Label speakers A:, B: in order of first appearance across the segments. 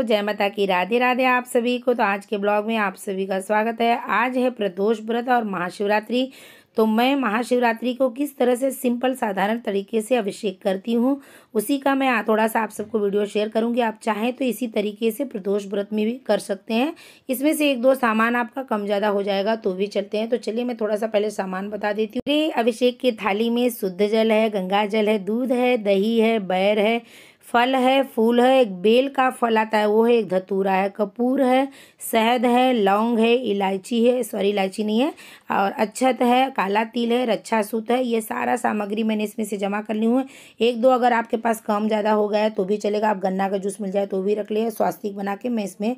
A: दोस्तों जय माता की राधे राधे आप सभी को तो आज के ब्लॉग में आप सभी का स्वागत है आज है प्रदोष व्रत और महाशिवरात्रि तो मैं महाशिवरात्रि को किस तरह से सिंपल साधारण तरीके से अभिषेक करती हूँ उसी का मैं थोड़ा सा आप सबको वीडियो शेयर करूँगी आप चाहें तो इसी तरीके से प्रदोष व्रत में भी कर सकते हैं इसमें से एक दो सामान आपका कम ज़्यादा हो जाएगा तो भी चलते हैं तो चलिए मैं थोड़ा सा पहले सामान बता देती हूँ अभिषेक की थाली में शुद्ध जल है गंगा जल है दूध है दही है बैर है फल है फूल है एक बेल का फल आता है वो है एक धतूरा है कपूर है शहद है लौंग है इलायची है सॉरी इलायची नहीं है और अच्छत है काला तिल है रक्षा सूत है ये सारा सामग्री मैंने इसमें से जमा कर ली हूँ एक दो अगर आपके पास कम ज़्यादा हो गया है तो भी चलेगा आप गन्ना का जूस मिल जाए तो भी रख लिया स्वास्तिक बना के मैं इसमें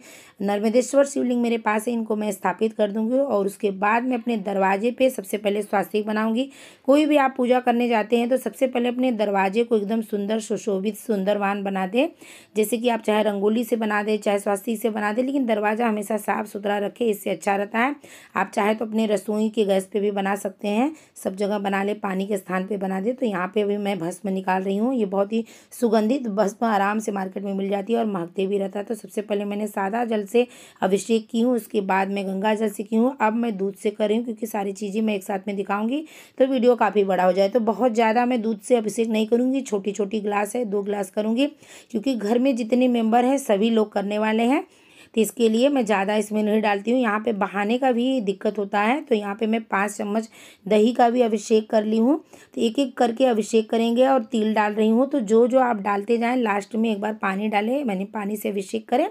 A: नर्मदेश्वर शिवलिंग मेरे पास है इनको मैं स्थापित कर दूँगी और उसके बाद मैं अपने दरवाजे पर सबसे पहले स्वास्तिक बनाऊँगी कोई भी आप पूजा करने जाते हैं तो सबसे पहले अपने दरवाजे को एकदम सुंदर सुशोभित सुंदर जवान बना दें जैसे कि आप चाहे रंगोली से बना दें चाहे स्वास्थ्य से बना दें लेकिन दरवाज़ा हमेशा साफ़ सुथरा रखें इससे अच्छा रहता है आप चाहे तो अपने रसोई के गैस पर भी बना सकते हैं सब जगह बना लें पानी के स्थान पर बना दें तो यहाँ पर भी मैं भस्म निकाल रही हूँ ये बहुत ही सुगंधित भस्म आराम से मार्केट में मिल जाती है और महकते भी रहता है तो सबसे पहले मैंने सादा जल से अभिषेक की हूँ उसके बाद मैं गंगा जल से की हूँ अब मैं दूध से कर रही हूँ क्योंकि सारी चीज़ें मैं एक साथ में दिखाऊंगी तो वीडियो काफ़ी बड़ा हो जाए तो बहुत ज़्यादा मैं दूध से अभिषेक नहीं करूँगी छोटी छोटी गिलास है दो गिलास करूँगी करूँगी क्योंकि घर में जितने मेंबर हैं सभी लोग करने वाले हैं तो इसके लिए मैं ज़्यादा इसमें नहीं डालती हूँ यहाँ पे बहाने का भी दिक्कत होता है तो यहाँ पे मैं पाँच चम्मच दही का भी अभिषेक कर ली हूँ तो एक एक करके अभिषेक करेंगे और तिल डाल रही हूँ तो जो जो आप डालते जाएँ लास्ट में एक बार पानी डालें मैंने पानी से अभिषेक करें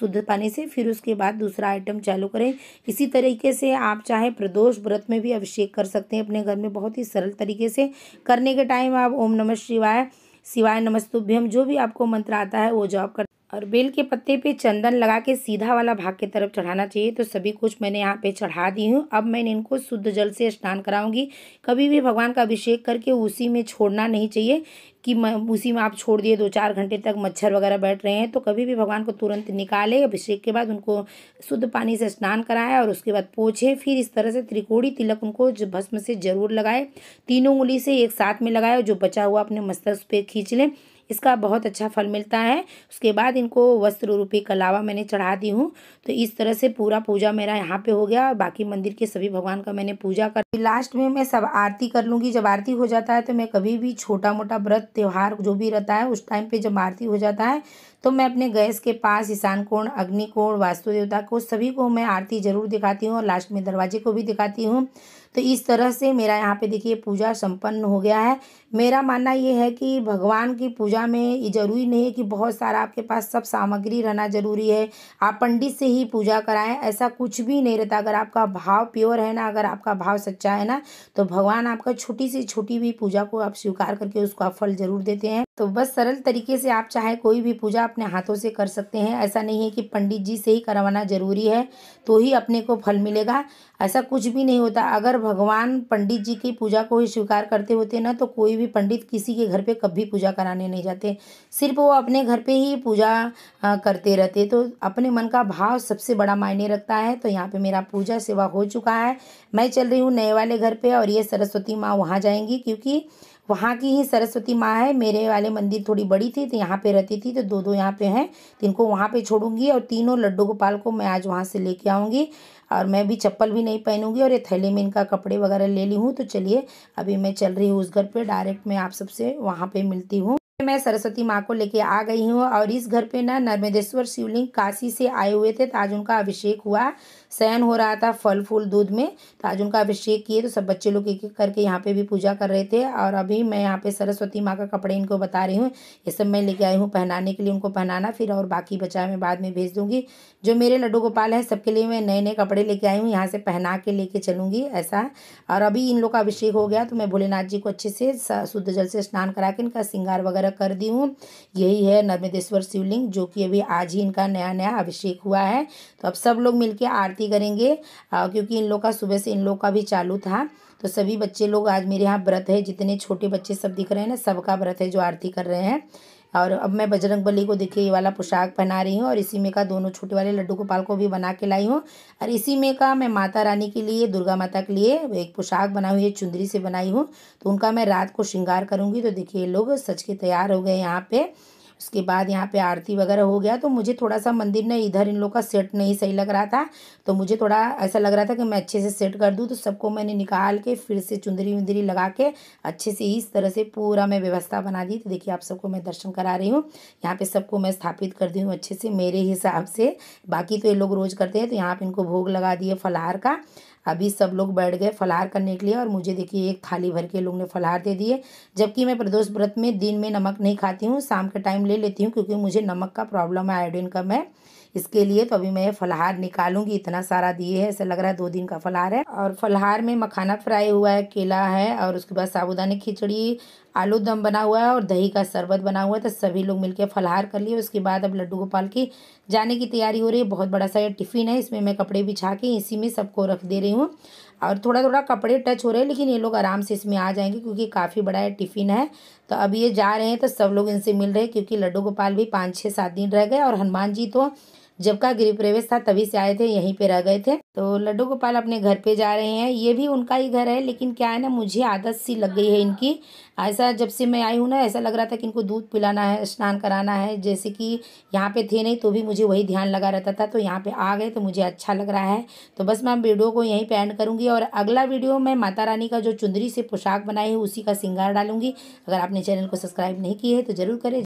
A: शुद्ध पानी से फिर उसके बाद दूसरा आइटम चालू करें इसी तरीके से आप चाहे प्रदोष व्रत में भी अभिषेक कर सकते हैं अपने घर में बहुत ही सरल तरीके से करने के टाइम आप ओम नमः शिवाय शिवाय नमस्तुभ्यम जो भी आपको मंत्र आता है वो जॉब कर और बेल के पत्ते पे चंदन लगा के सीधा वाला भाग की तरफ चढ़ाना चाहिए तो सभी कुछ मैंने यहाँ पे चढ़ा दी हूँ अब मैंने इनको शुद्ध जल से स्नान कराऊंगी कभी भी भगवान का अभिषेक करके उसी में छोड़ना नहीं चाहिए कि उसी में आप छोड़ दिए दो चार घंटे तक मच्छर वगैरह बैठ रहे हैं तो कभी भी भगवान को तुरंत निकाले अभिषेक के बाद उनको शुद्ध पानी से स्नान कराए और उसके बाद पोछे फिर इस तरह से त्रिकोणी तिलक उनको भस्म से जरूर लगाए तीनों उंगली से एक साथ में लगाए जो बचा हुआ अपने मस्तक पे खींच लें इसका बहुत अच्छा फल मिलता है उसके बाद इनको वस्त्र रूपी कलावा मैंने चढ़ा दी हूँ तो इस तरह से पूरा पूजा मेरा यहाँ पे हो गया बाकी मंदिर के सभी भगवान का मैंने पूजा कर लास्ट में मैं सब आरती कर लूँगी जब आरती हो जाता है तो मैं कभी भी छोटा मोटा व्रत त्यौहार जो भी रहता है उस टाइम पर जब आरती हो जाता है तो मैं अपने गैस के पास ईशान कोण अग्निकोण वास्तु देवता को सभी को मैं आरती ज़रूर दिखाती हूँ और लास्ट में दरवाजे को भी दिखाती हूँ तो इस तरह से मेरा यहाँ पे देखिए पूजा संपन्न हो गया है मेरा मानना ये है कि भगवान की पूजा में ये ज़रूरी नहीं है कि बहुत सारा आपके पास सब सामग्री रहना ज़रूरी है आप पंडित से ही पूजा कराएं ऐसा कुछ भी नहीं रहता अगर आपका भाव प्योर है ना अगर आपका भाव सच्चा है ना तो भगवान आपका छोटी से छोटी भी पूजा को आप स्वीकार करके उसको आप फल ज़रूर देते हैं तो बस सरल तरीके से आप चाहे कोई भी पूजा अपने हाथों से कर सकते हैं ऐसा नहीं है कि पंडित जी से ही करवाना ज़रूरी है तो ही अपने को फल मिलेगा ऐसा कुछ भी नहीं होता अगर भगवान पंडित जी की पूजा को ही स्वीकार करते होते ना तो कोई भी भी पंडित किसी के घर पे कभी पूजा कराने नहीं जाते सिर्फ वो अपने घर पे ही पूजा करते रहते तो अपने मन का भाव सबसे बड़ा मायने रखता है तो यहाँ पे मेरा पूजा सेवा हो चुका है मैं चल रही हूँ नए वाले घर पर और ये सरस्वती माँ वहाँ जाएंगी क्योंकि वहाँ की ही सरस्वती माँ है मेरे वाले मंदिर थोड़ी बड़ी थी तो यहाँ पे रहती थी तो दो दो यहाँ पे हैं तो इनको वहाँ पे छोड़ूंगी और तीनों लड्डू गोपाल को मैं आज वहाँ से लेके आऊँगी और मैं भी चप्पल भी नहीं पहनूंगी और ये थैले में इनका कपड़े वगैरह ले ली हूँ तो चलिए अभी मैं चल रही हूँ उस घर पर डायरेक्ट मैं आप सबसे वहाँ पर मिलती हूँ मैं सरस्वती माँ को लेके आ गई हूँ और इस घर पे ना नर्मदेश्वर शिवलिंग काशी से आए हुए थे तो आज उनका अभिषेक हुआ शयन हो रहा था फल फूल दूध में तो आज उनका अभिषेक किए तो सब बच्चे लोग एक एक करके यहाँ पे भी पूजा कर रहे थे और अभी मैं यहाँ पे सरस्वती माँ का कपड़े इनको बता रही हूँ ये सब मैं लेके आई हूँ पहनाने के लिए उनको पहनाना फिर और बाकी बचा मैं बाद में भेज दूंगी जो मेरे लड्डू गोपाल हैं सबके लिए मैं नए नए कपड़े लेके आई हूँ यहाँ से पहना के लेके चलूँगी ऐसा और अभी इन लोग का अभिषेक हो गया तो मैं भोलेनाथ जी को अच्छे से शुद्ध जल से स्नान करा के इनका श्रृंगार वगैरह वगैरह कर दी हूँ यही है नर्मदेश्वर शिवलिंग जो कि अभी आज ही इनका नया नया अभिषेक हुआ है तो अब सब लोग मिलकर आरती करेंगे क्योंकि इन लोग का सुबह से इन लोग का भी चालू था तो सभी बच्चे लोग आज मेरे यहाँ व्रत है जितने छोटे बच्चे सब दिख रहे हैं ना सबका व्रत है जो आरती कर रहे हैं और अब मैं बजरंग बली को देखिए ये वाला पोशाक पहना रही हूँ और इसी में का दोनों छोटे वाले लड्डू गोपाल को भी बना के लाई हूँ और इसी में का मैं माता रानी के लिए दुर्गा माता के लिए एक पोशाक बना हुई है चुंदरी से बनाई हूँ तो उनका मैं रात को श्रृंगार करूँगी तो देखिए लोग सच के तैयार हो गए यहाँ पर उसके बाद यहाँ पे आरती वगैरह हो गया तो मुझे थोड़ा सा मंदिर ना इधर इन लोग का सेट नहीं सही लग रहा था तो मुझे थोड़ा ऐसा लग रहा था कि मैं अच्छे से सेट कर दूँ तो सबको मैंने निकाल के फिर से चुंदरी उंदरी लगा के अच्छे से इस तरह से पूरा मैं व्यवस्था बना दी तो देखिए आप सबको मैं दर्शन करा रही हूँ यहाँ पर सबको मैं स्थापित कर दी हूँ अच्छे से मेरे हिसाब से बाकी तो ये लोग रोज़ करते हैं तो यहाँ पर इनको भोग लगा दिए फलहार का अभी सब लोग बैठ गए फलाहार करने के लिए और मुझे देखिए एक थाली भर के लोग ने फलाहार दे दिए जबकि मैं प्रदोष व्रत में दिन में नमक नहीं खाती हूँ शाम के टाइम ले लेती हूँ क्योंकि मुझे नमक का प्रॉब्लम है आयोडिन कम है इसके लिए तो अभी मैं ये फलहार निकालूंगी इतना सारा दिए है ऐसा लग रहा है दो दिन का फलहार है और फलहार में मखाना फ्राई हुआ है केला है और उसके बाद साबुदाने खिचड़ी आलू दम बना हुआ है और दही का शरबत बना हुआ है तो सभी लोग मिलकर फलहार कर लिए उसके बाद अब लड्डू गोपाल की जाने की तैयारी हो रही है बहुत बड़ा सा ये टिफ़िन है इसमें मैं कपड़े बिछा के इसी में सबको रख दे रही हूँ और थोड़ा थोड़ा कपड़े टच हो रहे हैं लेकिन ये लोग आराम से इसमें आ जाएंगे क्योंकि काफ़ी बड़ा ये टिफ़िन है तो अब ये जा रहे हैं तो सब लोग इनसे मिल रहे हैं क्योंकि लड्डू गोपाल भी पाँच छः सात दिन रह गए और हनुमान जी तो जब का गृह प्रवेश था तभी से आए थे यहीं पे रह गए थे तो लड्डू गोपाल अपने घर पे जा रहे हैं ये भी उनका ही घर है लेकिन क्या है ना मुझे आदत सी लग गई है इनकी ऐसा जब से मैं आई हूँ ना ऐसा लग रहा था कि इनको दूध पिलाना है स्नान कराना है जैसे कि यहाँ पे थे नहीं तो भी मुझे वही ध्यान लगा रहता था तो यहाँ पे आ गए तो मुझे अच्छा लग रहा है तो बस मैं वीडियो को यहीं पर एंड करूँगी और अगला वीडियो मैं माता रानी का जो चुंदरी से पोशाक बनाई है उसी का सिंगार डालूंगी अगर आपने चैनल को सब्सक्राइब नहीं किया है तो ज़रूर करें